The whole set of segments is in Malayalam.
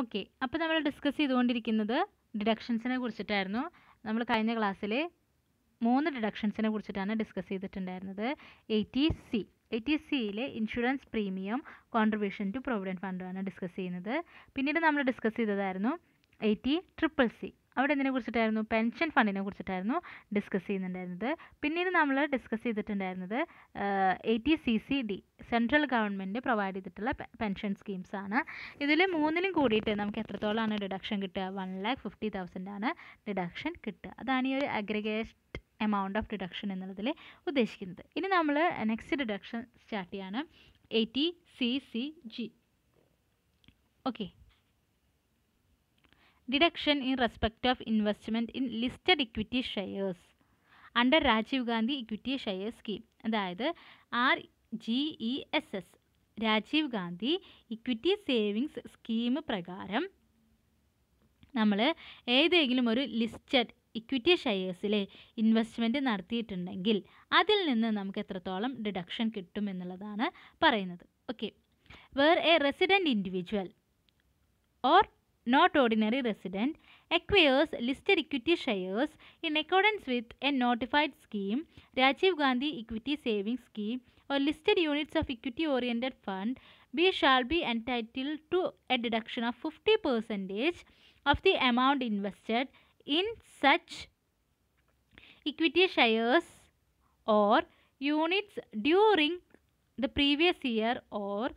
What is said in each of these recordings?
ഓക്കെ അപ്പോൾ നമ്മൾ ഡിസ്കസ് ചെയ്തുകൊണ്ടിരിക്കുന്നത് ഡിഡക്ഷൻസിനെ കുറിച്ചിട്ടായിരുന്നു നമ്മൾ കഴിഞ്ഞ ക്ലാസ്സിൽ മൂന്ന് ഡിഡക്ഷൻസിനെ കുറിച്ചിട്ടാണ് ഡിസ്കസ് ചെയ്തിട്ടുണ്ടായിരുന്നത് എയ്റ്റി സി എയ്റ്റി സിയിലെ insurance premium contribution to provident ഫണ്ടാണ് ഡിസ്കസ് ചെയ്യുന്നത് പിന്നീട് നമ്മൾ ഡിസ്കസ് ചെയ്തതായിരുന്നു എയ്റ്റി ട്രിപ്പിൾ സി അവിടെ എന്തിനെ കുറിച്ചിട്ടായിരുന്നു പെൻഷൻ ഫണ്ടിനെ കുറിച്ചിട്ടായിരുന്നു ഡിസ്കസ് ചെയ്യുന്നുണ്ടായിരുന്നത് പിന്നീട് നമ്മൾ ഡിസ്കസ് ചെയ്തിട്ടുണ്ടായിരുന്നത് T C C D central government provide ചെയ്തിട്ടുള്ള പെൻഷൻ സ്കീംസ് ആണ് ഇതിൽ മൂന്നിലും കൂടിയിട്ട് നമുക്ക് എത്രത്തോളമാണ് ഡിഡക്ഷൻ കിട്ടുക വൺ ലാക്ക് ഫിഫ്റ്റി തൗസൻഡ് ആണ് ഡിഡക്ഷൻ കിട്ടുക അതാണ് ഈ ഒരു അഗ്രിഗേറ്റ് എമൗണ്ട് ഓഫ് ഡിഡക്ഷൻ എന്നുള്ളതിൽ ഉദ്ദേശിക്കുന്നത് ഇനി നമ്മൾ നെക്സ്റ്റ് ഡിഡക്ഷൻ സ്റ്റാർട്ട് ചെയ്യാണ് T C C G okay deduction in respect of investment in listed equity shares under Rajiv Gandhi equity share scheme അതായത് R G E S S Rajiv Gandhi equity savings scheme പ്രകാരം നമ്മൾ ഏതെങ്കിലും ഒരു ലിസ്റ്റഡ് ഇക്വിറ്റി ഷെയേഴ്സിലെ ഇൻവെസ്റ്റ്മെൻറ്റ് നടത്തിയിട്ടുണ്ടെങ്കിൽ അതിൽ നിന്ന് നമുക്ക് എത്രത്തോളം ഡിഡക്ഷൻ കിട്ടും എന്നുള്ളതാണ് പറയുന്നത് okay where a resident individual or not ordinary resident, acquires listed equity shares in accordance with a notified scheme, Rajiv Gandhi Equity Savings Scheme, or listed units of equity oriented fund, B shall be entitled to a deduction of 50% of the amount invested in such equity shares or units during the previous year or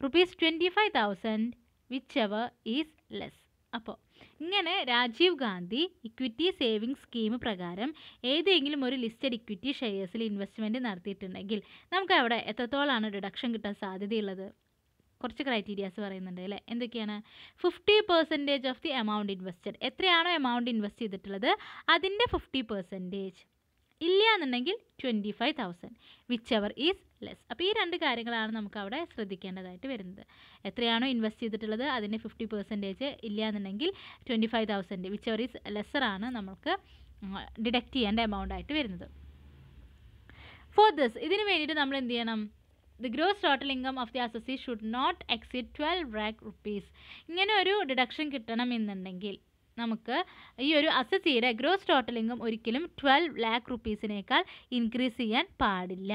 rupees 25000 which ever is less അപ്പോൾ ഇങ്ങനെ Rajiv Gandhi equity saving scheme പ്രകാരം ഏതെങ്കിലും ഒരു ലിസ്റ്റഡ് ഇക്വിറ്റി ഷെയർസിൽ ഇൻവെസ്റ്റ്മെൻറ്റ് നടത്തിയിട്ടുണ്ടെങ്കിൽ നമുക്ക് അവിടെ എത്രത്തോളമാണ് ഡിഡക്ഷൻ കിട്ടാൻ സാധ്യതയുള്ളത് കുറച്ച് ക്രൈറ്റീരിയാസ് പറയുന്നുണ്ട് അല്ലേ എന്തൊക്കെയാണ് fifty percentage of the amount invested എത്രയാണോ എമൗണ്ട് ഇൻവെസ്റ്റ് ചെയ്തിട്ടുള്ളത് അതിൻ്റെ ഫിഫ്റ്റി പെർസെൻറ്റേജ് ഇല്ല എന്നുണ്ടെങ്കിൽ twenty five thousand which our is less അപ്പോൾ ഈ രണ്ട് കാര്യങ്ങളാണ് നമുക്ക് അവിടെ ശ്രദ്ധിക്കേണ്ടതായിട്ട് വരുന്നത് എത്രയാണോ ഇൻവെസ്റ്റ് ചെയ്തിട്ടുള്ളത് അതിൻ്റെ ഫിഫ്റ്റി പെർസെൻറ്റേജ് ഇല്ല എന്നുണ്ടെങ്കിൽ twenty five thousand which our is ലെസ്സറാണ് നമുക്ക് ഡിഡക്റ്റ് ചെയ്യേണ്ട എമൗണ്ട് ആയിട്ട് വരുന്നത് ഫോർ ദിസ് ഇതിന് വേണ്ടിയിട്ട് നമ്മൾ എന്ത് ചെയ്യണം the gross total income of the associate should not exceed twelve lakh rupees ഇങ്ങനെ ഒരു ഡിഡക്ഷൻ കിട്ടണം എന്നുണ്ടെങ്കിൽ നമുക്ക് ഈ ഒരു അസസിയുടെ ഗ്രോസ് ടോട്ടലിംഗും ഒരിക്കലും ട്വൽവ് ലാക്ക് റുപ്പീസിനേക്കാൾ ഇൻക്രീസ് ചെയ്യാൻ പാടില്ല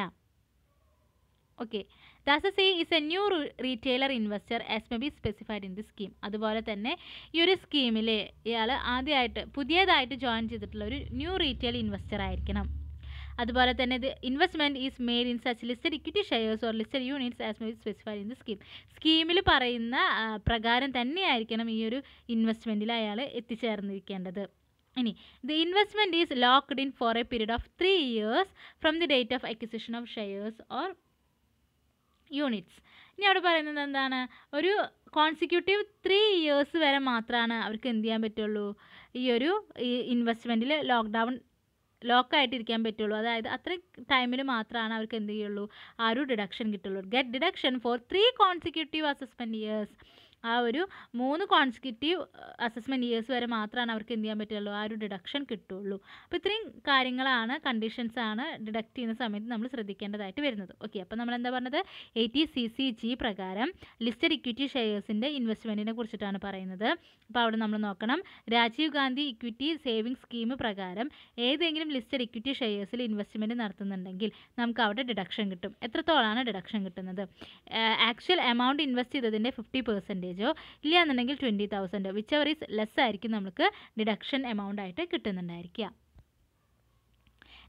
okay the assessee is a new retailer investor as may be specified in the scheme അതുപോലെ തന്നെ ഈ ഒരു സ്കീമിൽ ഇയാൾ ആദ്യമായിട്ട് പുതിയതായിട്ട് ജോയിൻ ചെയ്തിട്ടുള്ള ഒരു ന്യൂ റീറ്റെയിൽ ഇൻവെസ്റ്റർ ആയിരിക്കണം അതുപോലെ തന്നെ ഇത് investment is made in such listed equity shares or listed units as may specified in the scheme സ്കീമിൽ പറയുന്ന പ്രകാരം തന്നെയായിരിക്കണം ഈ ഒരു ഇൻവെസ്റ്റ്മെൻറ്റിൽ അയാൾ എത്തിച്ചേർന്നിരിക്കേണ്ടത് ഇനി the investment is locked in for a period of three years from the date of acquisition of shares or units ഇനി അവിടെ പറയുന്നത് എന്താണ് ഒരു കോൺസിക്യൂട്ടീവ് ത്രീ ഇയേഴ്സ് വരെ മാത്രമാണ് അവർക്ക് എന്ത് ചെയ്യാൻ പറ്റുള്ളൂ ഈ ഒരു ഇൻവെസ്റ്റ്മെൻറ്റിൽ ലോക്ക്ഡൗൺ ലോക്കായിട്ടിരിക്കാൻ പറ്റുള്ളൂ അതായത് അത്രയും ടൈമിൽ മാത്രമാണ് അവർക്ക് എന്ത് ചെയ്യുള്ളൂ ആ ഒരു ഡിഡക്ഷൻ കിട്ടുള്ളൂ get deduction for three consecutive assessment years ആ ഒരു മൂന്ന് കോൺസിക്യൂട്ടീവ് അസസ്മെൻറ്റ് ഇയേഴ്സ് വരെ മാത്രമാണ് അവർക്ക് എന്ത് ചെയ്യാൻ പറ്റുള്ളൂ ആ ഒരു ഡിഡക്ഷൻ കിട്ടുള്ളൂ അപ്പോൾ ഇത്രയും കാര്യങ്ങളാണ് കണ്ടീഷൻസ് ആണ് ഡിഡക്റ്റ് ചെയ്യുന്ന സമയത്ത് നമ്മൾ ശ്രദ്ധിക്കേണ്ടതായിട്ട് വരുന്നത് ഓക്കെ അപ്പോൾ നമ്മൾ എന്താ പറഞ്ഞത് ടി സി സി ജി പ്രകാരം ലിസ്റ്റഡ് ഇക്വിറ്റി ഷെയർസിൻ്റെ ഇൻവെസ്റ്റ്മെൻറ്റിനെ കുറിച്ചിട്ടാണ് പറയുന്നത് അപ്പോൾ അവിടെ നമ്മൾ നോക്കണം Rajiv Gandhi equity saving scheme പ്രകാരം ഏതെങ്കിലും ലിസ്റ്റഡ് ഇക്വിറ്റി ഷെയർസിൽ ഇൻവെസ്റ്റ്മെൻറ്റ് നടത്തുന്നുണ്ടെങ്കിൽ നമുക്ക് അവിടെ ഡിഡക്ഷൻ കിട്ടും എത്രത്തോളമാണ് ഡിഡക്ഷൻ കിട്ടുന്നത് ആക്ച്വൽ എമൗണ്ട് ഇൻവെസ്റ്റ് ചെയ്തതിൻ്റെ ഫിഫ്റ്റി പെർസെൻറ്റേജ് പെർസെൻറ്റേജോ ഇല്ലയെന്നുണ്ടെങ്കിൽ twenty thousand which our is less ആയിരിക്കും നമുക്ക് ഡിഡക്ഷൻ എമൗണ്ട് ആയിട്ട് കിട്ടുന്നുണ്ടായിരിക്കുക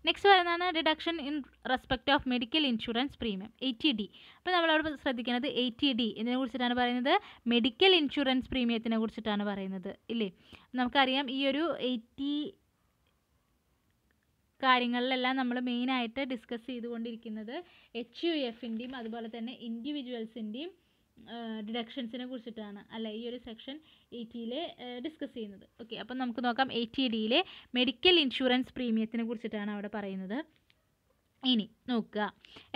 നെക്സ്റ്റ് പറയുന്നതാണ് deduction in respect of medical insurance premium T D അപ്പോൾ നമ്മളവിടെ ശ്രദ്ധിക്കുന്നത് ടി ഡി ഇതിനെ കുറിച്ചിട്ടാണ് പറയുന്നത് മെഡിക്കൽ ഇൻഷുറൻസ് പ്രീമിയത്തിനെ കുറിച്ചിട്ടാണ് പറയുന്നത് ഇല്ലേ നമുക്കറിയാം ഈ ഒരു എയ്റ്റി കാര്യങ്ങളിലെല്ലാം നമ്മൾ മെയിനായിട്ട് ഡിസ്കസ് ചെയ്തുകൊണ്ടിരിക്കുന്നത് എച്ച് യു എഫിൻ്റെയും അതുപോലെ തന്നെ ഇൻഡിവിജ്വൽസിൻ്റെയും ഡിഡക്ഷൻസിനെ കുറിച്ചിട്ടാണ് അല്ല ഈ ഒരു സെക്ഷൻ എയ്റ്റിയിൽ ഡിസ്കസ് ചെയ്യുന്നത് ഓക്കെ അപ്പം നമുക്ക് നോക്കാം എയ്റ്റി ഡിയിലെ മെഡിക്കൽ ഇൻഷുറൻസ് പ്രീമിയത്തിനെ കുറിച്ചിട്ടാണ് അവിടെ പറയുന്നത് ഇനി നോക്കുക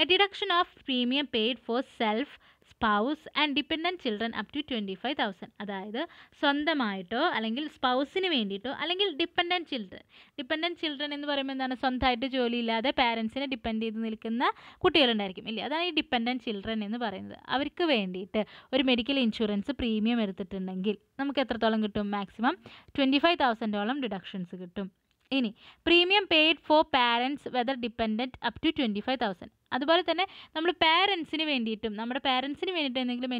a deduction of premium paid for self spouse and dependent children up to twenty five thousand അതായത് സ്വന്തമായിട്ടോ അല്ലെങ്കിൽ സ്പൗസിന് വേണ്ടിയിട്ടോ അല്ലെങ്കിൽ ഡിപ്പെൻഡൻറ്റ് ചിൽഡ്രൻ ഡിപ്പെൻഡൻറ്റ് ചിൽഡ്രൻ എന്ന് പറയുമ്പോൾ എന്താണ് സ്വന്തമായിട്ട് ജോലിയില്ലാതെ പാരൻസിനെ ഡിപ്പെൻഡ് ചെയ്ത് നിൽക്കുന്ന കുട്ടികളുണ്ടായിരിക്കും ഇല്ലേ അതാണ് ഈ ഡിപ്പെൻഡൻറ്റ് ചിൽഡ്രൻ എന്ന് പറയുന്നത് അവർക്ക് വേണ്ടിയിട്ട് ഒരു മെഡിക്കൽ ഇൻഷുറൻസ് പ്രീമിയം എടുത്തിട്ടുണ്ടെങ്കിൽ നമുക്ക് എത്രത്തോളം കിട്ടും മാക്സിമം ട്വൻറ്റി ഫൈവ് തൗസൻഡോളം ഡിഡക്ഷൻസ് കിട്ടും ഇനി premium paid for parents whether dependent up to twenty five thousand അതുപോലെ തന്നെ നമ്മൾ പാരൻസിന് വേണ്ടിയിട്ടും നമ്മുടെ പാരൻസിന് വേണ്ടിയിട്ട് എന്തെങ്കിലും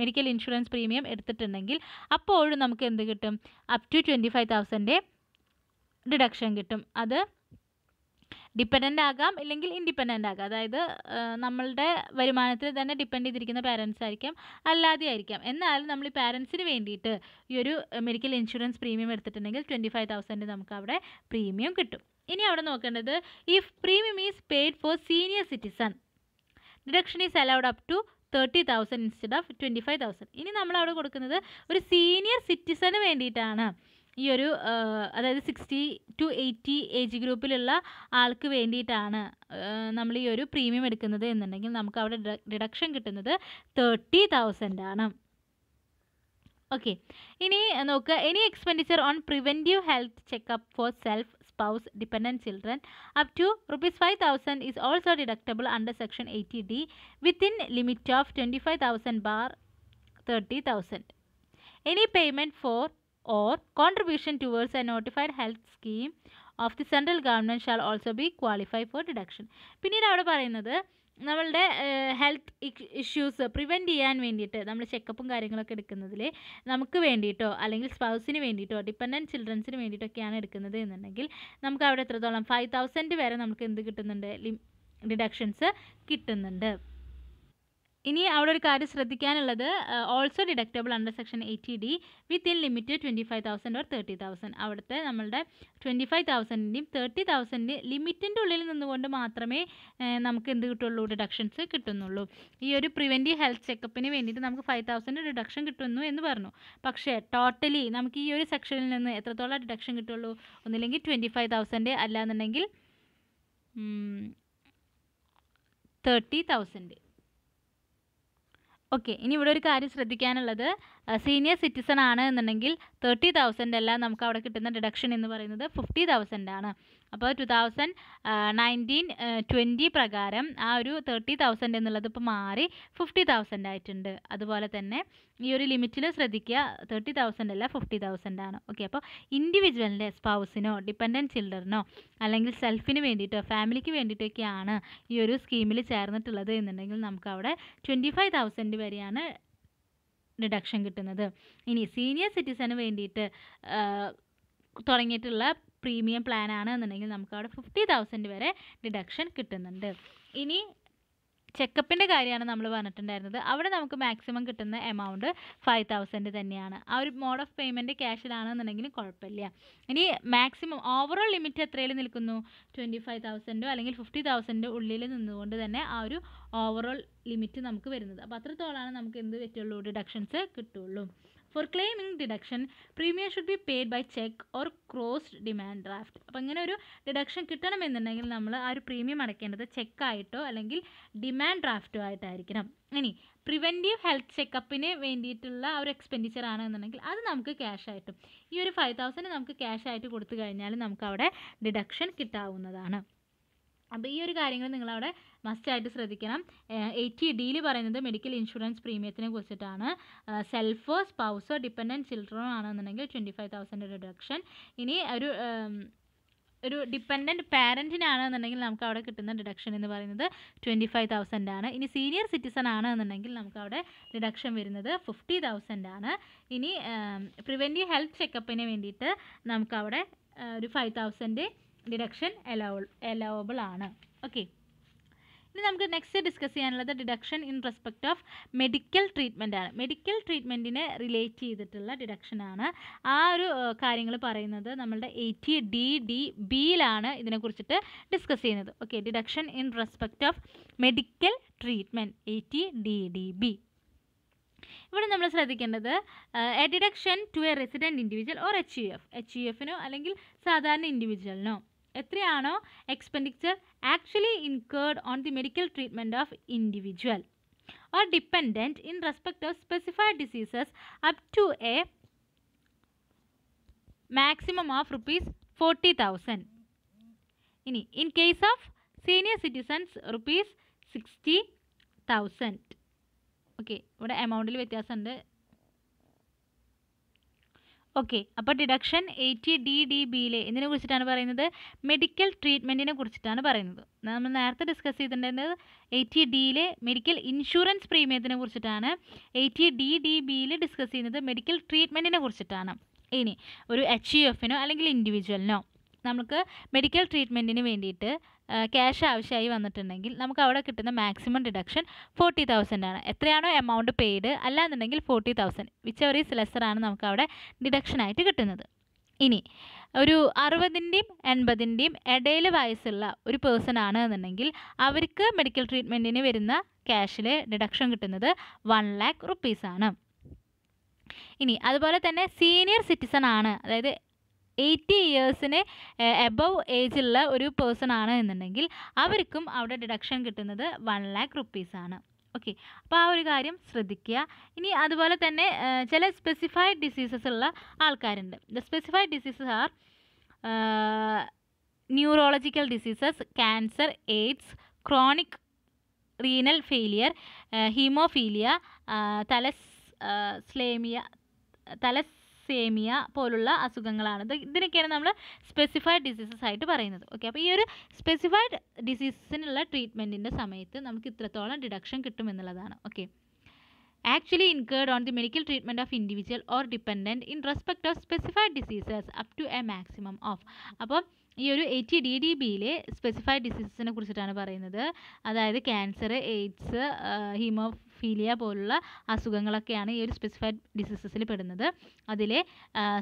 മെഡിക്കൽ ഇൻഷുറൻസ് പ്രീമിയം എടുത്തിട്ടുണ്ടെങ്കിൽ അപ്പോഴും നമുക്ക് എന്ത് കിട്ടും അപ് ടു ട്വൻറ്റി ഫൈവ് തൗസൻഡേ ഡിഡക്ഷൻ കിട്ടും അത് ഡിപ്പെൻഡൻ്റ് ആകാം ഇല്ലെങ്കിൽ ഇൻഡിപെൻഡൻ്റ് ആകാം അതായത് നമ്മളുടെ വരുമാനത്തിൽ തന്നെ ഡിപ്പെൻഡ് ചെയ്തിരിക്കുന്ന പാരൻസ് ആയിരിക്കാം അല്ലാതെ ആയിരിക്കാം എന്നാലും നമ്മൾ ഈ പാരൻസിന് വേണ്ടിയിട്ട് ഈ ഒരു മെഡിക്കൽ ഇൻഷുറൻസ് പ്രീമിയം എടുത്തിട്ടുണ്ടെങ്കിൽ ട്വൻറ്റി ഫൈവ് തൗസൻഡ് നമുക്ക് അവിടെ പ്രീമിയം കിട്ടും ഇനി അവിടെ നോക്കേണ്ടത് if premium is paid for senior citizen deduction is allowed up to thirty thousand instead of twenty five thousand ഇനി നമ്മൾ അവിടെ കൊടുക്കുന്നത് ഒരു സീനിയർ സിറ്റിസന് വേണ്ടിയിട്ടാണ് ഈ ഒരു അതായത് സിക്സ്റ്റി ടു എയ്റ്റി ഏജ് ഗ്രൂപ്പിലുള്ള ആൾക്ക് വേണ്ടിയിട്ടാണ് നമ്മൾ ഈ ഒരു പ്രീമിയം എടുക്കുന്നത് എന്നുണ്ടെങ്കിൽ നമുക്ക് അവിടെ ഡിഡക്ഷൻ കിട്ടുന്നത് തേർട്ടി തൗസൻഡ് ആണ് ഓക്കെ ഇനി നോക്കുക any expenditure on preventive health checkup for self spouse dependent children up to rupees five thousand is also deductible under section eighty D within limit of twenty five thousand bar thirty thousand any payment for or contribution towards a notified health scheme of the central government shall also be qualify for deduction പിന്നീട് അവിടെ പറയുന്നത് നമ്മളുടെ ഹെൽത്ത് ഇഷ്യൂസ് പ്രിവെൻറ്റ് ചെയ്യാൻ വേണ്ടിയിട്ട് നമ്മൾ ചെക്കപ്പും കാര്യങ്ങളൊക്കെ എടുക്കുന്നതിൽ നമുക്ക് വേണ്ടിയിട്ടോ അല്ലെങ്കിൽ സ്പൗസിന് വേണ്ടിയിട്ടോ ഡിപ്പെൻഡൻറ്റ് ചിൽഡ്രൻസിന് വേണ്ടിയിട്ടൊക്കെയാണ് എടുക്കുന്നത് എന്നുണ്ടെങ്കിൽ നമുക്ക് അവിടെ എത്രത്തോളം ഫൈവ് തൗസൻഡ് വരെ നമുക്ക് എന്ത് കിട്ടുന്നുണ്ട് ഡിഡക്ഷൻസ് കിട്ടുന്നുണ്ട് ഇനി അവിടെ ഒരു കാര്യം ശ്രദ്ധിക്കാനുള്ളത് also deductible under section eighty D within limit twenty five thousand or thirty thousand അവിടുത്തെ നമ്മളുടെ ട്വൻറ്റി ഫൈവ് തൗസൻഡിൻ്റെയും തേർട്ടി തൗസൻഡിൻ്റെ ലിമിറ്റിൻ്റെ ഉള്ളിൽ നിന്നുകൊണ്ട് മാത്രമേ നമുക്ക് എന്ത് കിട്ടുള്ളൂ ഡിഡക്ഷൻസ് കിട്ടുന്നുള്ളൂ ഈ ഒരു പ്രിവെൻറ്റീവ് ഹെൽത്ത് ചെക്കപ്പിന് വേണ്ടിയിട്ട് നമുക്ക് ഫൈവ് തൗസൻഡ് ഡിഡക്ഷൻ കിട്ടുന്നു എന്ന് പറഞ്ഞു പക്ഷേ ടോട്ടലി നമുക്ക് ഈ ഒരു സെക്ഷനിൽ നിന്ന് എത്രത്തോളം ഡിഡക്ഷൻ കിട്ടുള്ളൂ ഒന്നില്ലെങ്കിൽ ട്വൻറ്റി ഫൈവ് തൗസൻഡ് അല്ലാന്നുണ്ടെങ്കിൽ തേർട്ടി തൗസൻഡ് ഓക്കെ ഇനി ഇവിടെ ഒരു കാര്യം ശ്രദ്ധിക്കാനുള്ളത് സീനിയർ സിറ്റിസൺ ആണ് എന്നുണ്ടെങ്കിൽ തേർട്ടി തൗസൻഡ് അല്ല നമുക്ക് അവിടെ കിട്ടുന്ന ഡിഡക്ഷൻ എന്ന് പറയുന്നത് ഫിഫ്റ്റി തൗസൻഡ് ആണ് അപ്പോൾ ടു തൗസൻഡ് നയൻറ്റീൻ ട്വൻറ്റി പ്രകാരം ആ ഒരു തേർട്ടി തൗസൻഡ് എന്നുള്ളത് ഇപ്പോൾ മാറി ഫിഫ്റ്റി തൗസൻഡ് ആയിട്ടുണ്ട് അതുപോലെ തന്നെ ഈ ഒരു ലിമിറ്റിൽ ശ്രദ്ധിക്കുക തേർട്ടി തൗസൻഡ് അല്ല ഫിഫ്റ്റി തൗസൻഡ് ആണ് ഓക്കെ അപ്പോൾ ഇൻഡിവിജ്വലിൻ്റെ സ്പൗസിനോ ഡിപ്പെൻഡൻറ്റ് ചിൽഡ്രനോ അല്ലെങ്കിൽ സെൽഫിന് വേണ്ടിയിട്ടോ ഫാമിലിക്ക് വേണ്ടിയിട്ടൊക്കെയാണ് ഈ ഒരു സ്കീമിൽ ചേർന്നിട്ടുള്ളത് എന്നുണ്ടെങ്കിൽ നമുക്ക് അവിടെ ട്വൻറ്റി ഫൈവ് തൗസൻഡ് വരെയാണ് ഡിഡക്ഷൻ കിട്ടുന്നത് ഇനി സീനിയർ സിറ്റിസന് വേണ്ടിയിട്ട് തുടങ്ങിയിട്ടുള്ള പ്രീമിയം പ്ലാൻ ആണ് എന്നുണ്ടെങ്കിൽ നമുക്ക് അവിടെ ഫിഫ്റ്റി തൗസൻഡ് വരെ ഡിഡക്ഷൻ കിട്ടുന്നുണ്ട് ഇനി ചെക്കപ്പിൻ്റെ കാര്യമാണ് നമ്മൾ പറഞ്ഞിട്ടുണ്ടായിരുന്നത് അവിടെ നമുക്ക് മാക്സിമം കിട്ടുന്ന എമൗണ്ട് ഫൈവ് തൗസൻഡ് തന്നെയാണ് ആ ഒരു മോഡ് ഓഫ് പേയ്മെൻറ്റ് ക്യാഷിലാണെന്നുണ്ടെങ്കിൽ കുഴപ്പമില്ല ഇനി മാക്സിമം ഓവറോൾ ലിമിറ്റ് എത്രയിൽ നിൽക്കുന്നു ട്വൻറ്റി ഫൈവ് തൗസൻഡോ അല്ലെങ്കിൽ ഫിഫ്റ്റി തൗസൻഡ് ഉള്ളിൽ നിന്നുകൊണ്ട് തന്നെ ആ ഒരു ഓവറോൾ ലിമിറ്റ് നമുക്ക് വരുന്നത് അപ്പോൾ അത്രത്തോളമാണ് നമുക്ക് എന്ത് പറ്റുള്ളൂ ഡിഡക്ഷൻസ് കിട്ടുള്ളൂ for claiming deduction premium should be paid by cheque or crossed demand draft അപ്പോൾ ഇങ്ങനെ ഒരു ഡിഡക്ഷൻ കിട്ടണമെന്നുണ്ടെങ്കിൽ നമ്മൾ ആ ഒരു പ്രീമിയം അടയ്ക്കേണ്ടത് ചെക്കായിട്ടോ അല്ലെങ്കിൽ ഡിമാൻഡ് ഡ്രാഫ്റ്റോ ആയിട്ടായിരിക്കണം ഇനി പ്രിവെൻറ്റീവ് ഹെൽത്ത് ചെക്കപ്പിന് വേണ്ടിയിട്ടുള്ള ഒരു എക്സ്പെൻഡിച്ചർ ആണ് എന്നുണ്ടെങ്കിൽ അത് നമുക്ക് ക്യാഷ് ആയിട്ടും ഈ ഒരു ഫൈവ് തൗസൻഡ് നമുക്ക് ക്യാഷ് ആയിട്ട് കൊടുത്തു കഴിഞ്ഞാൽ നമുക്ക് അവിടെ ഡിഡക്ഷൻ കിട്ടാവുന്നതാണ് അപ്പോൾ ഈ ഒരു കാര്യങ്ങൾ നിങ്ങളവിടെ മസ്റ്റ് ആയിട്ട് ശ്രദ്ധിക്കണം എയ്റ്റി ഡിയിൽ പറയുന്നത് മെഡിക്കൽ ഇൻഷുറൻസ് പ്രീമിയത്തിനെ കുറിച്ചിട്ടാണ് സെൽഫോ സ്പൗസോ ഡിപ്പെൻഡൻറ്റ് ചിൽഡ്രനോ ആണെന്നുണ്ടെങ്കിൽ ട്വൻറ്റി ഫൈവ് തൗസൻഡ് റിഡക്ഷൻ ഇനി ഒരു ഒരു ഡിപ്പെൻഡൻറ്റ് പാരൻറ്റിനാണെന്നുണ്ടെങ്കിൽ നമുക്ക് അവിടെ കിട്ടുന്ന ഡിഡക്ഷൻ എന്ന് പറയുന്നത് ട്വൻറ്റി ഫൈവ് തൗസൻഡ് ആണ് ഇനി സീനിയർ സിറ്റിസൺ ആണെന്നുണ്ടെങ്കിൽ നമുക്ക് അവിടെ ഡിഡക്ഷൻ വരുന്നത് ഫിഫ്റ്റി തൗസൻഡ് ആണ് ഇനി പ്രിവെൻറ്റീവ് ഹെൽത്ത് ചെക്കപ്പിന് വേണ്ടിയിട്ട് നമുക്കവിടെ ഒരു five thousand deduction allow allowable ആണ് ഓക്കെ ഇനി നമുക്ക് നെക്സ്റ്റ് ഡിസ്കസ് ചെയ്യാനുള്ളത് deduction in respect of medical treatment ആണ് മെഡിക്കൽ ട്രീറ്റ്മെൻറ്റിനെ റിലേറ്റ് ചെയ്തിട്ടുള്ള ഡിഡക്ഷനാണ് ആ ഒരു കാര്യങ്ങൾ പറയുന്നത് നമ്മളുടെ എയ്റ്റി ഡി ഡി ബിയിലാണ് കുറിച്ചിട്ട് ഡിസ്കസ് ചെയ്യുന്നത് okay deduction in respect of medical treatment eighty D D B ഇവിടെ നമ്മൾ ശ്രദ്ധിക്കേണ്ടത് a deduction to a resident individual or H U F H U എഫിനോ അല്ലെങ്കിൽ സാധാരണ ഇൻഡിവിജ്വലിനോ എത്രയാണോ expenditure actually incurred on the medical treatment of individual or dependent in respect of specified diseases up to a maximum of rupees forty thousand ഇനി in case of senior citizens rupees sixty thousand okay ഇവിടെ എമൗണ്ടിൽ വ്യത്യാസമുണ്ട് ഓക്കെ അപ്പോൾ ഡിഡക്ഷൻ എയ്റ്റി ഡി ഡി ബിയിലെ എന്തിനെ കുറിച്ചിട്ടാണ് പറയുന്നത് മെഡിക്കൽ ട്രീറ്റ്മെൻറ്റിനെ കുറിച്ചിട്ടാണ് പറയുന്നത് നമ്മൾ നേരത്തെ ഡിസ്കസ് ചെയ്തിട്ടുണ്ടായിരുന്നത് ടി ഡിയിലെ മെഡിക്കൽ ഇൻഷുറൻസ് പ്രീമിയത്തിനെ കുറിച്ചിട്ടാണ് ടി ഡി ഡി ബിയിൽ ഡിസ്കസ് ചെയ്യുന്നത് മെഡിക്കൽ ട്രീറ്റ്മെൻറ്റിനെ കുറിച്ചിട്ടാണ് ഇനി ഒരു എച്ച് യു e എഫിനോ അല്ലെങ്കിൽ ഇൻഡിവിജ്വലിനോ നമുക്ക് മെഡിക്കൽ ട്രീറ്റ്മെൻറ്റിന് വേണ്ടിയിട്ട് ക്യാഷ് ആവശ്യമായി വന്നിട്ടുണ്ടെങ്കിൽ നമുക്ക് അവിടെ കിട്ടുന്ന മാക്സിമം ഡിഡക്ഷൻ ഫോർട്ടി തൗസൻഡ് ആണ് എത്രയാണോ എമൗണ്ട് പെയ്ഡ് അല്ലാന്നുണ്ടെങ്കിൽ ഫോർട്ടി തൗസൻഡ് എവർ ഈസ് ലെസ്സറാണ് നമുക്ക് അവിടെ ഡിഡക്ഷനായിട്ട് കിട്ടുന്നത് ഇനി ഒരു അറുപതിൻ്റെയും എൺപതിൻ്റെയും ഇടയിൽ വയസ്സുള്ള ഒരു പേഴ്സൺ ആണ് എന്നുണ്ടെങ്കിൽ അവർക്ക് മെഡിക്കൽ ട്രീറ്റ്മെൻറ്റിന് വരുന്ന ക്യാഷിൽ ഡിഡക്ഷൻ കിട്ടുന്നത് വൺ ലാക്ക് റുപ്പീസാണ് ഇനി അതുപോലെ തന്നെ സീനിയർ സിറ്റിസൺ ആണ് അതായത് എയ്റ്റി ഇയേഴ്സിന് എബവ് ഏജുള്ള ഒരു പേഴ്സൺ ആണ് എന്നുണ്ടെങ്കിൽ അവർക്കും അവിടെ ഡിഡക്ഷൻ കിട്ടുന്നത് വൺ ലാക്ക് റുപ്പീസാണ് ഓക്കെ അപ്പോൾ ആ ഒരു കാര്യം ശ്രദ്ധിക്കുക ഇനി അതുപോലെ തന്നെ ചില സ്പെസിഫൈഡ് ഡിസീസസ് ഉള്ള ആൾക്കാരുണ്ട് the specified diseases are neurological diseases cancer AIDS chronic renal failure haemophilia thalassaemia thalassaemia പോലുള്ള അസുഖങ്ങളാണ് ഇതിനൊക്കെയാണ് നമ്മൾ സ്പെസിഫൈഡ് ഡിസീസസ് ആയിട്ട് പറയുന്നത് ഓക്കെ അപ്പോൾ ഈ ഒരു സ്പെസിഫൈഡ് ഡിസീസസിനുള്ള ട്രീറ്റ്മെൻറ്റിൻ്റെ സമയത്ത് നമുക്ക് ഇത്രത്തോളം ഡിഡക്ഷൻ കിട്ടുമെന്നുള്ളതാണ് okay actually incurred on the medical treatment of individual or dependent in respect of specified diseases up to a maximum of അപ്പോൾ ഈ ഒരു ടി ഡി ഡി ബിയിലെ സ്പെസിഫൈഡ് ഡിസീസസിനെ കുറിച്ചിട്ടാണ് പറയുന്നത് അതായത് ക്യാൻസർ എയ്ഡ്സ് ഹീമോ ഹെമോഫീലിയ പോലുള്ള അസുഖങ്ങളൊക്കെയാണ് ഈ ഒരു സ്പെസിഫൈഡ് ഡിസീസസിൽ പെടുന്നത് അതിൽ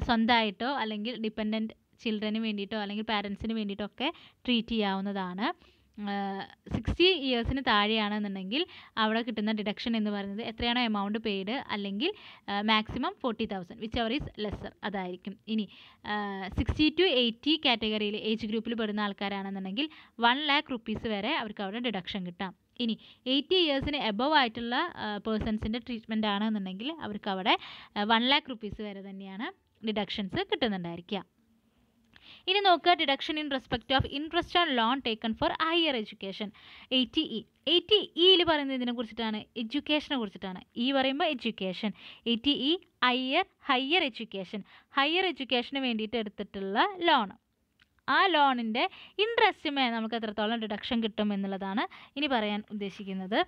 സ്വന്തമായിട്ടോ അല്ലെങ്കിൽ ഡിപ്പെൻഡൻറ്റ് ചിൽഡ്രന് വേണ്ടിയിട്ടോ അല്ലെങ്കിൽ പാരൻസിന് വേണ്ടിയിട്ടോ ഒക്കെ ട്രീറ്റ് ചെയ്യാവുന്നതാണ് സിക്സ്റ്റി ഇയേഴ്സിന് താഴെയാണെന്നുണ്ടെങ്കിൽ അവിടെ കിട്ടുന്ന ഡിഡക്ഷൻ എന്ന് പറയുന്നത് എത്രയാണോ എമൗണ്ട് പെയ്ഡ് അല്ലെങ്കിൽ maximum forty thousand which our is lesser അതായിരിക്കും ഇനി സിക്സ്റ്റി ടു എയ്റ്റി കാറ്റഗറിയിൽ ഏജ് ഗ്രൂപ്പിൽ പെടുന്ന ആൾക്കാരാണെന്നുണ്ടെങ്കിൽ വൺ ലാക്ക് റുപ്പീസ് വരെ അവർക്ക് അവിടെ ഡിഡക്ഷൻ കിട്ടാം ഇനി എയ്റ്റി ഇയേഴ്സിന് എബവ് ആയിട്ടുള്ള പേഴ്സൺസിൻ്റെ ട്രീറ്റ്മെൻ്റ് ആണെന്നുണ്ടെങ്കിൽ അവർക്ക് അവിടെ വൺ ലാക്ക് റുപ്പീസ് വരെ തന്നെയാണ് ഡിഡക്ഷൻസ് കിട്ടുന്നുണ്ടായിരിക്കുക ഇനി നോക്കുക deduction in respect of interest on loan taken for higher education eighty E eighty ഇയിൽ പറയുന്നത് ഇതിനെ കുറിച്ചിട്ടാണ് എഡ്യൂക്കേഷനെ കുറിച്ചിട്ടാണ് ഇ പറയുമ്പോൾ education eighty E higher higher education higher എഡ്യൂക്കേഷന് വേണ്ടിയിട്ട് എടുത്തിട്ടുള്ള ലോൺ ആ ലോണിൻ്റെ ഇൻട്രസ്റ്റുമേ നമുക്ക് എത്രത്തോളം ഡിഡക്ഷൻ കിട്ടും എന്നുള്ളതാണ് ഇനി പറയാൻ ഉദ്ദേശിക്കുന്നത്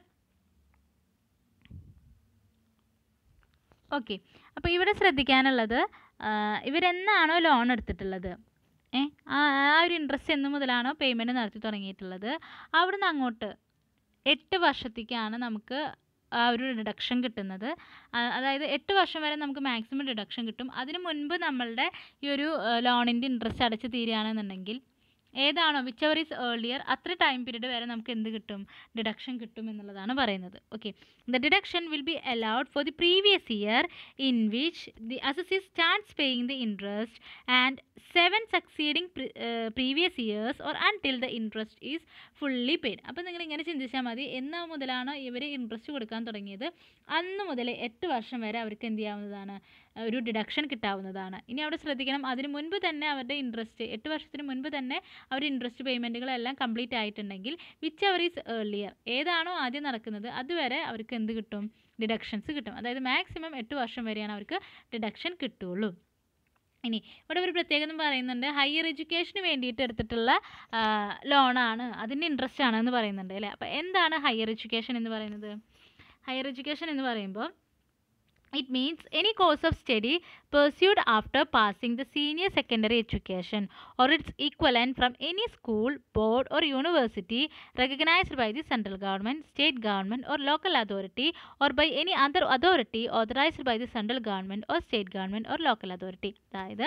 ഓക്കെ അപ്പോൾ ഇവിടെ ശ്രദ്ധിക്കാനുള്ളത് ഇവരെന്നാണോ ലോൺ എടുത്തിട്ടുള്ളത് ഏ ആ ഒരു ഇൻട്രസ്റ്റ് എന്ന് മുതലാണോ പേയ്മെൻറ്റ് നടത്തി തുടങ്ങിയിട്ടുള്ളത് അവിടുന്ന് അങ്ങോട്ട് എട്ട് വർഷത്തേക്കാണ് നമുക്ക് ആ ഒരു റിഡക്ഷൻ കിട്ടുന്നത് അതായത് എട്ട് വർഷം വരെ നമുക്ക് മാക്സിമം റിഡക്ഷൻ കിട്ടും അതിന് മുൻപ് നമ്മളുടെ ഈ ഒരു ലോണിൻ്റെ ഇൻട്രസ്റ്റ് അടച്ച് തീരുകയാണെന്നുണ്ടെങ്കിൽ ഏതാണോ വിച്ച് എവർ ഈസ് ഏർലിയർ അത്ര ടൈം പീരീഡ് വരെ നമുക്ക് എന്ത് കിട്ടും ഡിഡക്ഷൻ കിട്ടും എന്നുള്ളതാണ് പറയുന്നത് okay the deduction will be allowed for the previous year in which the assessee starts paying the interest and seven succeeding previous years or till the interest is fully paid അപ്പോൾ നിങ്ങൾ ഇങ്ങനെ ചിന്തിച്ചാൽ മതി എന്നാ മുതലാണ് ഇവർ ഇൻട്രസ്റ്റ് കൊടുക്കാൻ തുടങ്ങിയത് അന്ന് മുതൽ എട്ട് വർഷം വരെ അവർക്ക് എന്ത് ചെയ്യാവുന്നതാണ് ഒരു ഡിഡക്ഷൻ കിട്ടാവുന്നതാണ് ഇനി അവിടെ ശ്രദ്ധിക്കണം അതിന് മുൻപ് തന്നെ അവരുടെ ഇൻട്രസ്റ്റ് എട്ട് വർഷത്തിന് മുൻപ് തന്നെ അവർ ഇൻട്രസ്റ്റ് പേയ്മെൻറ്റുകളെല്ലാം കംപ്ലീറ്റ് ആയിട്ടുണ്ടെങ്കിൽ വിച്ച് അവർ ഈസ് ഏർലിയർ ഏതാണോ ആദ്യം നടക്കുന്നത് അതുവരെ അവർക്ക് എന്ത് കിട്ടും ഡിഡക്ഷൻസ് കിട്ടും അതായത് മാക്സിമം എട്ട് വർഷം വരെയാണ് അവർക്ക് ഡിഡക്ഷൻ കിട്ടുകയുള്ളൂ ഇനി ഇവിടെ ഒരു പ്രത്യേകത പറയുന്നുണ്ട് ഹയർ എഡ്യൂക്കേഷന് വേണ്ടിയിട്ട് എടുത്തിട്ടുള്ള ലോണാണ് അതിൻ്റെ ഇൻട്രസ്റ്റ് ആണ് എന്ന് പറയുന്നുണ്ട് അല്ലേ അപ്പോൾ എന്താണ് ഹയർ എഡ്യൂക്കേഷൻ എന്ന് പറയുന്നത് ഹയർ എഡ്യൂക്കേഷൻ എന്ന് പറയുമ്പോൾ It means any course of study pursued after passing the senior secondary education or its equivalent from any school, board or university recognized by the central government, state government or local authority or by any other authority authorized by the central government or state government or local authority. അതായത്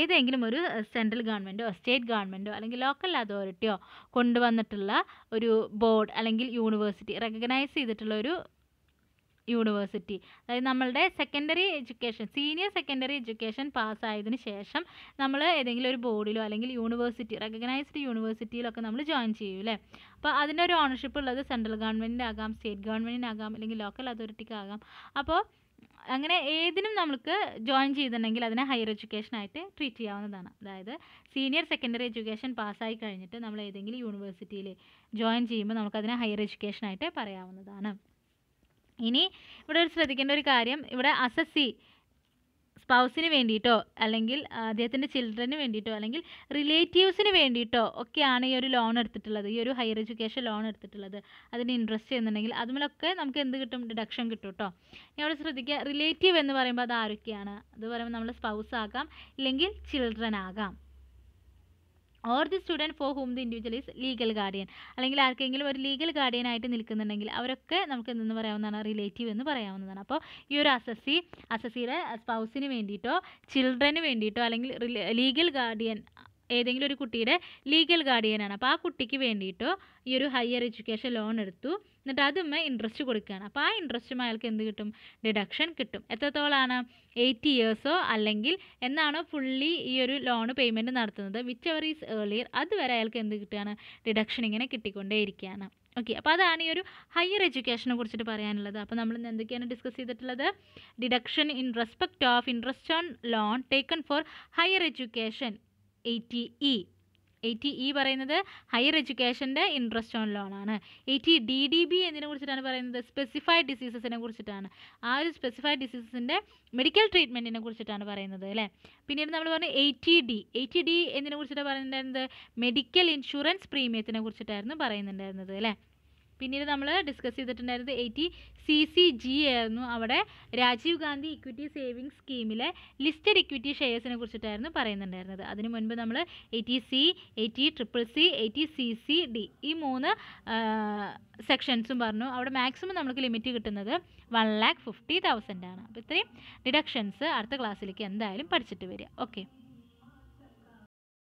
ഏതെങ്കിലും ഒരു സെൻട്രൽ ഗവൺമെൻറ്റോ സ്റ്റേറ്റ് ഗവൺമെൻറ്റോ അല്ലെങ്കിൽ ലോക്കൽ അതോറിറ്റിയോ കൊണ്ടുവന്നിട്ടുള്ള ഒരു ബോർഡ് അല്ലെങ്കിൽ യൂണിവേഴ്സിറ്റി റെക്കഗ്നൈസ് ചെയ്തിട്ടുള്ള ഒരു യൂണിവേഴ്സിറ്റി അതായത് നമ്മളുടെ secondary education senior secondary education പാസ്സായതിന് ശേഷം നമ്മൾ ഏതെങ്കിലും ഒരു ബോർഡിലോ അല്ലെങ്കിൽ യൂണിവേഴ്സിറ്റി റെക്കഗ്നൈസ്ഡ് യൂണിവേഴ്സിറ്റിയിലൊക്കെ നമ്മൾ ജോയിൻ അല്ലേ അപ്പോൾ അതിനൊരു ഓണർഷിപ്പ് ഉള്ളത് സെൻട്രൽ ഗവൺമെൻറ്റിനാകാം സ്റ്റേറ്റ് ഗവൺമെൻറ്റിനാകാം അല്ലെങ്കിൽ ലോക്കൽ അതോറിറ്റിക്കാകാം അപ്പോൾ അങ്ങനെ ഏതിനും നമുക്ക് ജോയിൻ ചെയ്തിട്ടുണ്ടെങ്കിൽ അതിനെ ഹയർ എഡ്യൂക്കേഷൻ ആയിട്ട് ട്രീറ്റ് ചെയ്യാവുന്നതാണ് അതായത് സീനിയർ സെക്കൻഡറി എഡ്യൂക്കേഷൻ പാസ്സായി കഴിഞ്ഞിട്ട് നമ്മൾ ഏതെങ്കിലും യൂണിവേഴ്സിറ്റിയിൽ ജോയിൻ ചെയ്യുമ്പോൾ നമുക്കതിനെ ഹയർ എഡ്യൂക്കേഷൻ ആയിട്ട് പറയാവുന്നതാണ് ഇനി ഇവിടെ ഒരു ശ്രദ്ധിക്കേണ്ട ഒരു കാര്യം ഇവിടെ അസസി സ്പൗസിന് വേണ്ടിയിട്ടോ അല്ലെങ്കിൽ അദ്ദേഹത്തിൻ്റെ ചിൽഡ്രന് വേണ്ടിയിട്ടോ അല്ലെങ്കിൽ റിലേറ്റീവ്സിന് വേണ്ടിയിട്ടോ ഒക്കെയാണ് ഈ ഒരു ലോൺ എടുത്തിട്ടുള്ളത് ഈ ഒരു ഹയർ എഡ്യൂക്കേഷൻ ലോൺ എടുത്തിട്ടുള്ളത് അതിന് ഇൻട്രസ്റ്റ് ചെയ്യുന്നുണ്ടെങ്കിൽ അതുമൊക്കെ നമുക്ക് എന്ത് കിട്ടും ഡിഡക്ഷൻ കിട്ടും കേട്ടോ ഇവിടെ ശ്രദ്ധിക്കുക റിലേറ്റീവ് എന്ന് പറയുമ്പോൾ അത് ആരൊക്കെയാണ് അത് പറയുമ്പോൾ നമ്മൾ സ്പൗസ് ആകാം ഇല്ലെങ്കിൽ ചിൽഡ്രൻ ആകാം or the student for whom the individual is legal guardian അല്ലെങ്കിൽ ആർക്കെങ്കിലും ഒരു ലീഗൽ ഗാർഡിയൻ ആയിട്ട് നിൽക്കുന്നുണ്ടെങ്കിൽ അവരൊക്കെ നമുക്ക് എന്തെന്ന് പറയാവുന്നതാണ് റിലേറ്റീവ് എന്ന് പറയാവുന്നതാണ് അപ്പോൾ ഈ ഒരു അസസി അസസിയുടെ സ്പൗസിന് വേണ്ടിയിട്ടോ ചിൽഡ്രന് വേണ്ടിയിട്ടോ അല്ലെങ്കിൽ ലീഗൽ ഗാർഡിയൻ ഏതെങ്കിലും ഒരു കുട്ടിയുടെ ലീഗൽ ഗാർഡിയനാണ് അപ്പോൾ ആ കുട്ടിക്ക് വേണ്ടിയിട്ടോ ഈ ഒരു ഹയർ എഡ്യൂക്കേഷൻ ലോൺ എടുത്തു എന്നിട്ട് അതുമ്മ ഇൻട്രസ്റ്റ് കൊടുക്കുകയാണ് അപ്പോൾ ആ ഇൻട്രസ്റ്റും അയാൾക്ക് എന്ത് കിട്ടും ഡിഡക്ഷൻ കിട്ടും എത്രത്തോളമാണ് എയ്റ്റി ഇയേഴ്സോ അല്ലെങ്കിൽ എന്നാണോ ഫുള്ളി ഈ ഒരു ലോൺ പേയ്മെൻറ്റ് നടത്തുന്നത് വിച്ച് എവർ ഈസ് ഏർലിയർ അതുവരെ അയാൾക്ക് എന്ത് കിട്ടുകയാണ് ഡിഡക്ഷൻ ഇങ്ങനെ കിട്ടിക്കൊണ്ടേയിരിക്കുകയാണ് ഓക്കെ അപ്പോൾ അതാണ് ഈ ഒരു ഹയർ എഡ്യൂക്കേഷനെ കുറിച്ചിട്ട് പറയാനുള്ളത് അപ്പോൾ നമ്മൾ ഇന്ന് എന്തൊക്കെയാണ് ഡിസ്കസ് ചെയ്തിട്ടുള്ളത് deduction in respect of interest on loan taken for higher education eighty E eighty E പറയുന്നത് ഹയർ എഡ്യൂക്കേഷൻ്റെ ഇൻട്രസ്റ്റ് ഓൺ ലോണാണ് eighty D D B എന്നതിനെ കുറിച്ചിട്ടാണ് പറയുന്നത് സ്പെസിഫൈഡ് ഡിസീസസിനെ കുറിച്ചിട്ടാണ് ആ ഒരു സ്പെസിഫൈഡ് ഡിസീസസിൻ്റെ മെഡിക്കൽ ട്രീറ്റ്മെൻറ്റിനെ കുറിച്ചിട്ടാണ് പറയുന്നത് അല്ലേ പിന്നീട് നമ്മൾ പറഞ്ഞു T D eighty D എന്നതിനെ കുറിച്ചിട്ടാണ് പറയുന്നുണ്ടായിരുന്നത് മെഡിക്കൽ ഇൻഷുറൻസ് പ്രീമിയത്തിനെ കുറിച്ചിട്ടായിരുന്നു പറയുന്നുണ്ടായിരുന്നത് അല്ലേ പിന്നീട് നമ്മൾ ഡിസ്കസ് ചെയ്തിട്ടുണ്ടായിരുന്നത് എയ്റ്റി സി സി ജി ആയിരുന്നു അവിടെ രാജീവ് ഗാന്ധി ഇക്വിറ്റി സേവിംഗ് സ്കീമിലെ ലിസ്റ്റഡ് ഇക്വിറ്റി ഷെയർസിനെ കുറിച്ചിട്ടായിരുന്നു പറയുന്നുണ്ടായിരുന്നത് അതിനു മുൻപ് നമ്മൾ eighty C eighty triple C eighty C C D ഈ മൂന്ന് സെക്ഷൻസും പറഞ്ഞു അവിടെ മാക്സിമം നമുക്ക് ലിമിറ്റ് കിട്ടുന്നത് വൺ ലാക്ക് ഫിഫ്റ്റി തൗസൻഡ് ആണ് അപ്പോൾ ഇത്രയും ഡിഡക്ഷൻസ് അടുത്ത ക്ലാസ്സിലേക്ക് എന്തായാലും പഠിച്ചിട്ട് വരിക ഓക്കെ